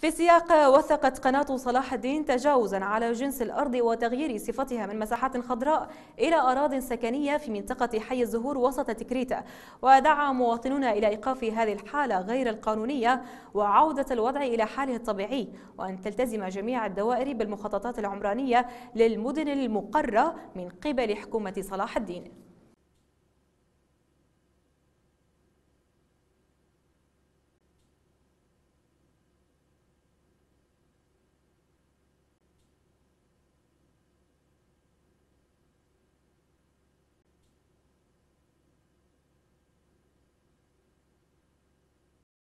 في سياق وثقت قناة صلاح الدين تجاوزا على جنس الأرض وتغيير صفتها من مساحات خضراء إلى أراض سكنية في منطقة حي الزهور وسط تكريتا ودعا مواطنون إلى إيقاف هذه الحالة غير القانونية وعودة الوضع إلى حاله الطبيعي وأن تلتزم جميع الدوائر بالمخططات العمرانية للمدن المقرة من قبل حكومة صلاح الدين